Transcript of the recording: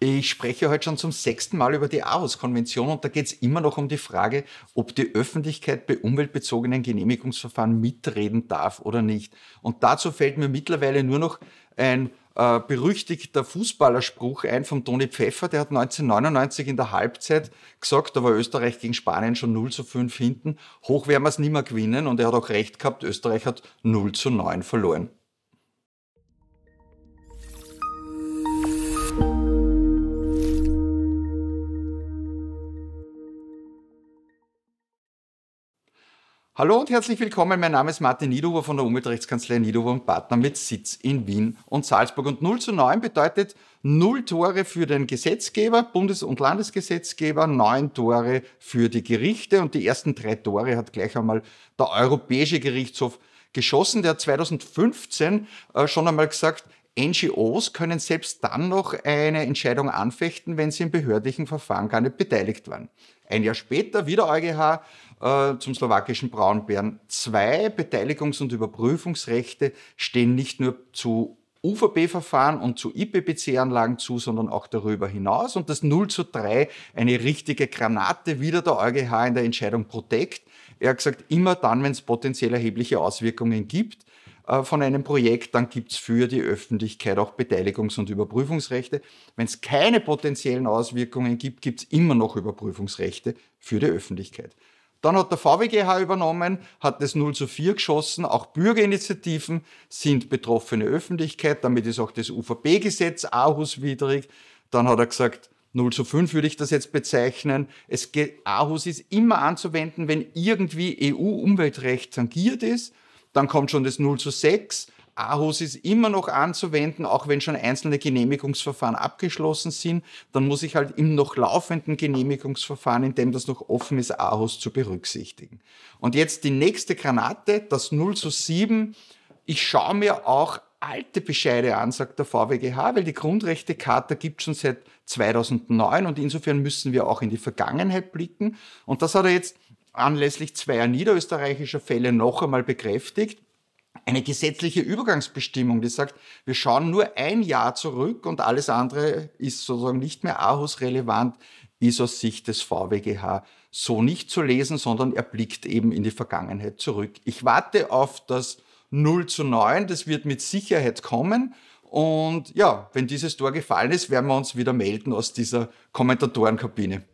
Ich spreche heute schon zum sechsten Mal über die Aarhus-Konvention und da geht es immer noch um die Frage, ob die Öffentlichkeit bei umweltbezogenen Genehmigungsverfahren mitreden darf oder nicht. Und dazu fällt mir mittlerweile nur noch ein äh, berüchtigter Fußballerspruch ein von Toni Pfeffer, der hat 1999 in der Halbzeit gesagt, da war Österreich gegen Spanien schon 0 zu 5 hinten, hoch werden wir es nicht mehr gewinnen und er hat auch recht gehabt, Österreich hat 0 zu 9 verloren. Hallo und herzlich willkommen. Mein Name ist Martin Niederhuber von der Umweltrechtskanzlei Niederhuber und Partner mit Sitz in Wien und Salzburg. Und 0 zu 9 bedeutet 0 Tore für den Gesetzgeber, Bundes- und Landesgesetzgeber, 9 Tore für die Gerichte und die ersten drei Tore hat gleich einmal der Europäische Gerichtshof geschossen. Der hat 2015 äh, schon einmal gesagt, NGOs können selbst dann noch eine Entscheidung anfechten, wenn sie im behördlichen Verfahren gar nicht beteiligt waren. Ein Jahr später wieder EuGH äh, zum slowakischen Braunbären. Zwei Beteiligungs- und Überprüfungsrechte stehen nicht nur zu UVB-Verfahren und zu IPPC-Anlagen zu, sondern auch darüber hinaus. Und das 0 zu 3, eine richtige Granate, wieder der EuGH in der Entscheidung Protect. Er hat gesagt, immer dann, wenn es potenziell erhebliche Auswirkungen gibt, äh, von einem Projekt, dann gibt es für die Öffentlichkeit auch Beteiligungs- und Überprüfungsrechte. Wenn es keine potenziellen Auswirkungen gibt, gibt es immer noch Überprüfungsrechte für die Öffentlichkeit. Dann hat der VWGH übernommen, hat das 0 zu 4 geschossen. Auch Bürgerinitiativen sind betroffene Öffentlichkeit. Damit ist auch das UVP-Gesetz Aarhus-widrig. Dann hat er gesagt, 0 zu 5 würde ich das jetzt bezeichnen. Es geht, Aarhus ist immer anzuwenden, wenn irgendwie EU-Umweltrecht tangiert ist dann kommt schon das 0 zu 6. Ahus ist immer noch anzuwenden, auch wenn schon einzelne Genehmigungsverfahren abgeschlossen sind, dann muss ich halt im noch laufenden Genehmigungsverfahren, in dem das noch offen ist, Ahus zu berücksichtigen. Und jetzt die nächste Granate, das 0 zu 7. Ich schaue mir auch alte Bescheide an, sagt der VWGH, weil die Grundrechtecharta gibt schon seit 2009 und insofern müssen wir auch in die Vergangenheit blicken. Und das hat er jetzt anlässlich zweier niederösterreichischer Fälle noch einmal bekräftigt. Eine gesetzliche Übergangsbestimmung, die sagt, wir schauen nur ein Jahr zurück und alles andere ist sozusagen nicht mehr Aarhus relevant, ist aus Sicht des VWGH so nicht zu lesen, sondern er blickt eben in die Vergangenheit zurück. Ich warte auf das 0 zu 9, das wird mit Sicherheit kommen. Und ja, wenn dieses Tor gefallen ist, werden wir uns wieder melden aus dieser Kommentatorenkabine.